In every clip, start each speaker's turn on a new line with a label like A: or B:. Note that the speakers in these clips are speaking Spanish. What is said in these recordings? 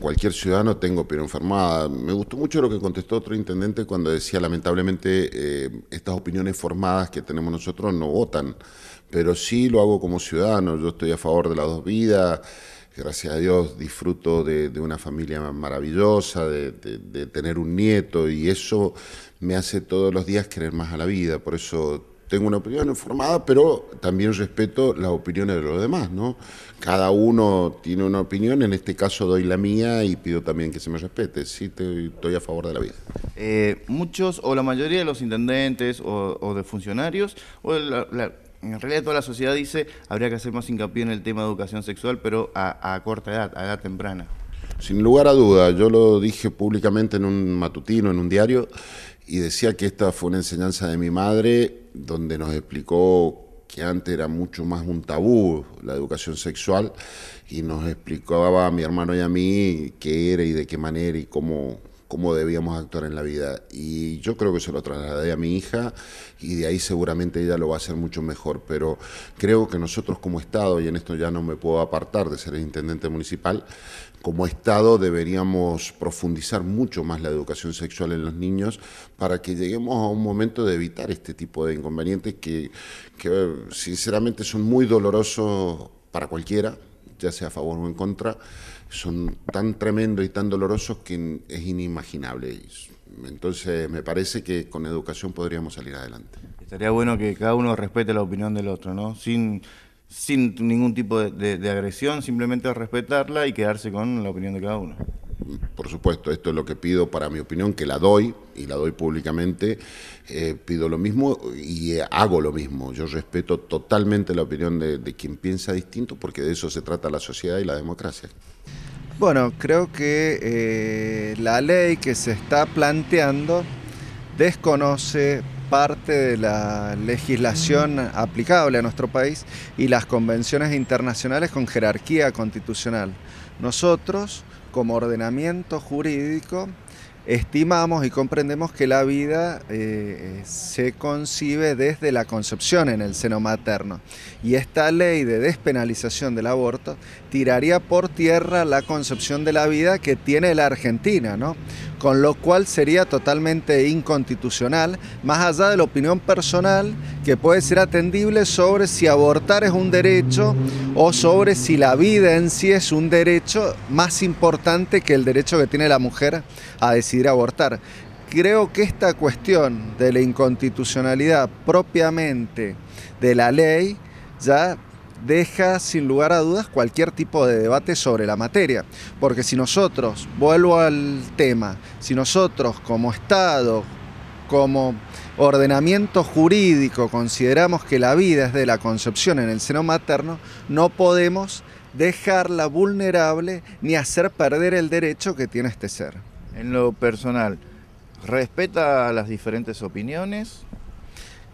A: cualquier ciudadano, tengo opinión formada. Me gustó mucho lo que contestó otro intendente cuando decía, lamentablemente, eh, estas opiniones formadas que tenemos nosotros no votan, pero sí lo hago como ciudadano, yo estoy a favor de las dos vidas gracias a Dios disfruto de, una familia maravillosa, de, de, tener un nieto y eso me hace todos los días querer más a la vida. Por eso tengo una opinión informada, pero también respeto las opiniones de los demás, ¿no? Cada uno tiene una opinión, en este caso doy la mía y pido también que se me respete, sí, estoy a favor de la vida. Eh, muchos o la
B: mayoría de los intendentes o, de funcionarios, o en realidad toda la sociedad dice habría que hacer más hincapié en el tema de educación sexual, pero a, a, corta edad, a edad temprana.
A: Sin lugar a duda, yo lo dije públicamente en un matutino, en un diario, y decía que esta fue una enseñanza de mi madre, donde nos explicó que antes era mucho más un tabú la educación sexual, y nos explicaba a mi hermano y a mí qué era y de qué manera y cómo, cómo debíamos actuar en la vida. Y yo creo que se lo trasladé a mi hija y de ahí seguramente ella lo va a hacer mucho mejor. Pero creo que nosotros como Estado, y en esto ya no me puedo apartar de ser el intendente municipal, como Estado deberíamos profundizar mucho más la educación sexual en los niños para que lleguemos a un momento de evitar este tipo de inconvenientes que, que sinceramente son muy dolorosos para cualquiera, ya sea a favor o en contra son tan tremendos y tan dolorosos que es inimaginable. Entonces me parece que con educación podríamos salir adelante.
B: Estaría bueno que cada uno respete la opinión del otro, ¿no? Sin, sin ningún tipo de, agresión, simplemente respetarla y quedarse con la opinión de cada
A: uno por supuesto, esto es lo que pido para mi opinión, que la doy y la doy públicamente, eh, pido lo mismo y hago lo mismo. Yo respeto totalmente la opinión de, de quien piensa distinto porque de eso se trata la sociedad y la democracia. Bueno,
B: creo que eh, la ley que se está planteando desconoce parte de la legislación aplicable a nuestro país y las convenciones internacionales con jerarquía constitucional. Nosotros, como ordenamiento jurídico, estimamos y comprendemos que la vida eh, se concibe desde la concepción en el seno materno. Y esta ley de despenalización del aborto tiraría por tierra la concepción de la vida que tiene la Argentina, Con lo cual sería totalmente inconstitucional, más allá de la opinión personal que puede ser atendible sobre si abortar es un derecho o sobre si la vida en sí es un derecho más importante que el derecho que tiene la mujer a decidir decidir abortar. Creo que esta cuestión de la inconstitucionalidad propiamente de la ley ya deja sin lugar a dudas cualquier tipo de debate sobre la materia. Porque si nosotros, vuelvo al tema, si nosotros como Estado, como ordenamiento jurídico consideramos que la vida es de la concepción en el seno materno, no podemos dejarla vulnerable ni hacer perder el derecho que tiene este ser en lo personal, ¿respeta las diferentes opiniones?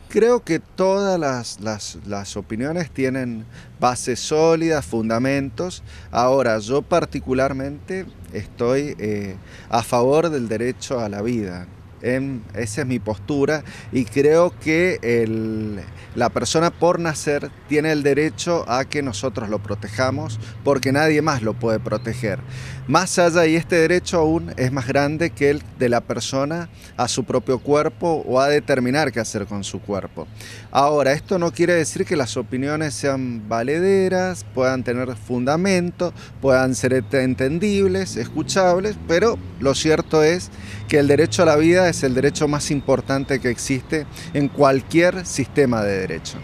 B: Creo que todas las, opiniones tienen bases sólidas, fundamentos. Ahora, yo particularmente estoy eh, a favor del derecho a la vida. Em, esa es mi postura y creo que la persona por nacer tiene el derecho a que nosotros lo protejamos porque nadie más lo puede proteger. Más allá, y este derecho aún es más grande que el de la persona a su propio cuerpo o a determinar qué hacer con su cuerpo. Ahora, esto no quiere decir que las opiniones sean valederas, puedan tener fundamento, puedan ser entendibles, escuchables, pero lo cierto es que el derecho a la vida es es el derecho más importante que existe en cualquier sistema de derecho.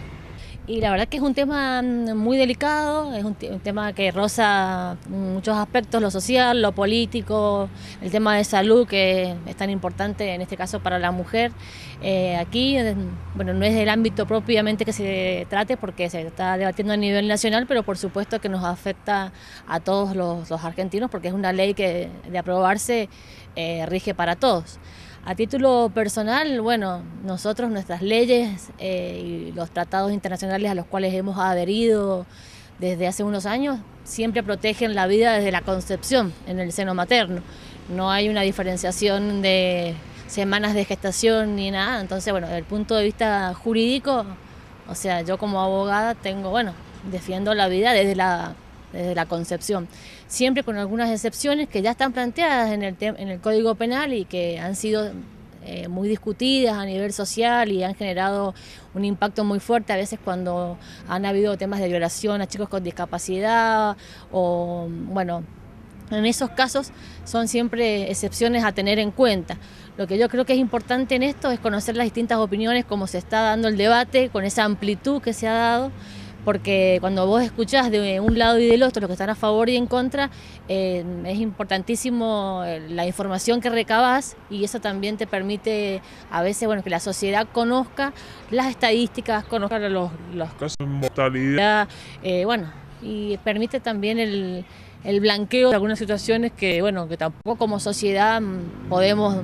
C: Y la verdad que es un tema mm, muy delicado, es un, tema que roza muchos aspectos, lo social, lo político, el tema de salud que es tan importante en este caso para la mujer. Eh, aquí, bueno, no es del ámbito propiamente que se trate porque se está debatiendo a nivel nacional, pero por supuesto que nos afecta a todos los, argentinos porque es una ley que de aprobarse eh, rige para todos. A título personal, bueno, nosotros, nuestras leyes eh, y los tratados internacionales a los cuales hemos adherido desde hace unos años, siempre protegen la vida desde la concepción en el seno materno. No hay una diferenciación de semanas de gestación ni nada. Entonces, bueno, desde el punto de vista jurídico, o sea, yo como abogada tengo, bueno, defiendo la vida desde la, desde la concepción siempre con algunas excepciones que ya están planteadas en el, en el Código Penal y que han sido eh, muy discutidas a nivel social y han generado un impacto muy fuerte a veces cuando han habido temas de violación a chicos con discapacidad o, bueno, en esos casos son siempre excepciones a tener en cuenta. Lo que yo creo que es importante en esto es conocer las distintas opiniones, cómo se está dando el debate, con esa amplitud que se ha dado porque cuando vos escuchás de un lado y del otro los que están a favor y en contra, eh, es importantísimo eh, la información que recabás y eso también te permite a veces bueno, que la sociedad conozca las estadísticas, conozca los, casos de mortalidad, eh, bueno, y permite también el, blanqueo de algunas situaciones que, bueno, que tampoco como sociedad podemos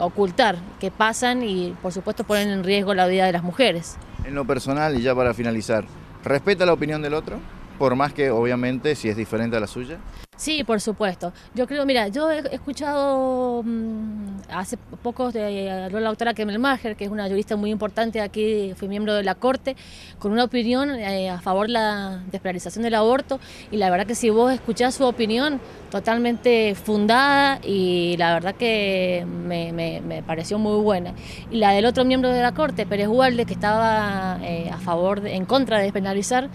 C: ocultar, que pasan y por supuesto ponen en riesgo la vida de las mujeres.
B: En lo personal y ya para finalizar, respeta la opinión del otro, por más que obviamente si es diferente a la suya.
C: Sí, por supuesto. Yo creo, mira, yo he escuchado mm, hace poco de eh, la doctora Kemmelmacher, que es una jurista muy importante aquí, Fui miembro de la Corte, con una opinión eh, a favor de la despenalización del aborto. Y la verdad que si vos escuchás su opinión, totalmente fundada y la verdad que me, pareció muy buena. Y la del otro miembro de la Corte, Pérez Hualde, que estaba eh, a favor, en contra de despenalizar,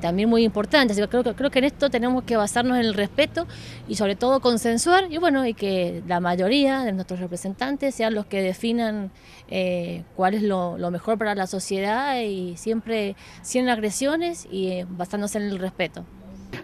C: también muy importante. Así que creo, creo que en esto tenemos que basarnos en el respeto y sobre todo consensuar y bueno, y que la mayoría de nuestros representantes sean los que definan eh, cuál es lo, mejor para la sociedad y siempre sin agresiones y eh, basándose en el respeto.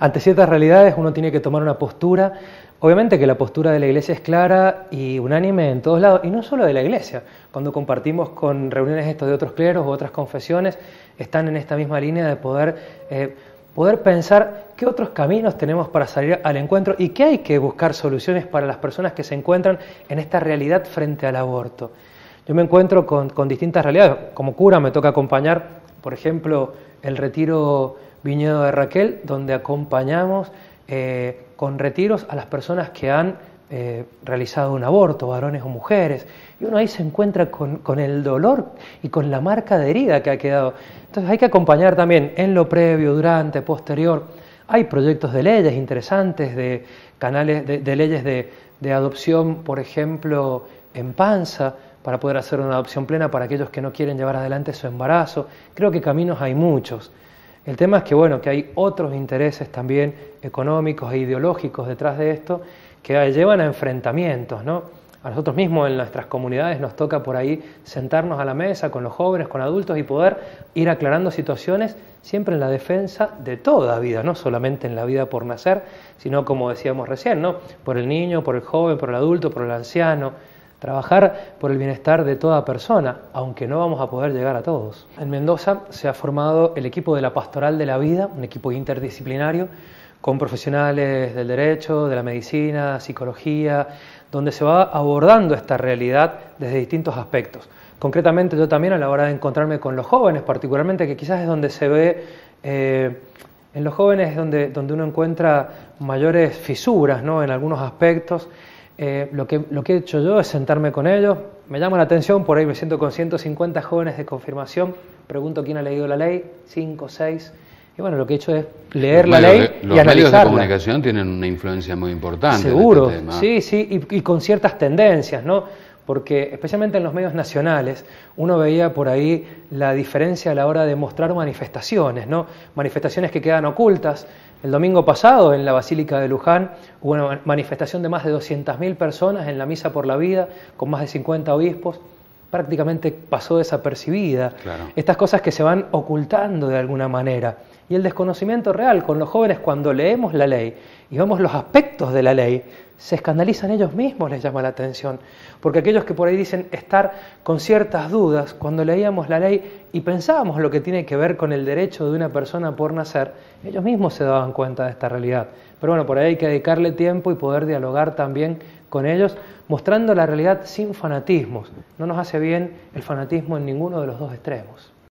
D: Ante ciertas realidades uno tiene que tomar una postura. Obviamente que la postura de la Iglesia es clara y unánime en todos lados, y no solo de la Iglesia. Cuando compartimos con reuniones estos de otros cleros u otras confesiones, están en esta misma línea de poder eh, poder pensar qué otros caminos tenemos para salir al encuentro y qué hay que buscar soluciones para las personas que se encuentran en esta realidad frente al aborto. Yo me encuentro con, distintas realidades. Como cura me toca acompañar, por ejemplo, el retiro Viñedo de Raquel, donde acompañamos eh, con retiros a las personas que han eh, realizado un aborto, varones o mujeres, y uno ahí se encuentra con, el dolor y con la marca de herida que ha quedado. Entonces hay que acompañar también en lo previo, durante, posterior. Hay proyectos de leyes interesantes, de canales de, leyes de, de adopción, por ejemplo, en panza, para poder hacer una adopción plena para aquellos que no quieren llevar adelante su embarazo. Creo que caminos hay muchos. El tema es que bueno, que hay otros intereses también económicos e ideológicos detrás de esto que llevan a enfrentamientos, ¿no? A nosotros mismos en nuestras comunidades nos toca por ahí sentarnos a la mesa con los jóvenes, con adultos y poder ir aclarando situaciones siempre en la defensa de toda vida, no solamente en la vida por nacer, sino como decíamos recién, ¿no? Por el niño, por el joven, por el adulto, por el anciano, trabajar por el bienestar de toda persona, aunque no vamos a poder llegar a todos. En Mendoza se ha formado el equipo de la Pastoral de la Vida, un equipo interdisciplinario con profesionales del derecho, de la medicina, psicología, donde se va abordando esta realidad desde distintos aspectos. Concretamente yo también a la hora de encontrarme con los jóvenes, particularmente, que quizás es donde se ve, eh, en los jóvenes es donde, donde uno encuentra mayores fisuras ¿no? en algunos aspectos. Eh, lo, que, lo que he hecho yo es sentarme con ellos, me llama la atención, por ahí me siento con 150 jóvenes de confirmación, pregunto quién ha leído la ley, 5, 6 y bueno, lo que he hecho es leer la ley y los Los medios de
A: comunicación tienen una influencia muy importante. Seguro, en este tema.
D: sí, sí, y, con ciertas tendencias, ¿no? porque especialmente en los medios nacionales uno veía por ahí la diferencia a la hora de mostrar manifestaciones, ¿no? Manifestaciones que quedan ocultas. El domingo pasado en la Basílica de Luján hubo una manifestación de más de 200.000 personas en la Misa por la Vida, con más de 50 obispos. Prácticamente pasó desapercibida. Estas cosas que se van ocultando de alguna manera y el desconocimiento real. Con los jóvenes cuando leemos la ley y vemos los aspectos de la ley, se escandalizan ellos mismos, les llama la atención. Porque aquellos que por ahí dicen estar con ciertas dudas, cuando leíamos la ley y pensábamos lo que tiene que ver con el derecho de una persona por nacer, ellos mismos se daban cuenta de esta realidad. Pero bueno, por ahí hay que dedicarle tiempo y poder dialogar también con ellos, mostrando la realidad sin fanatismos. No nos hace bien el fanatismo en ninguno de los dos extremos.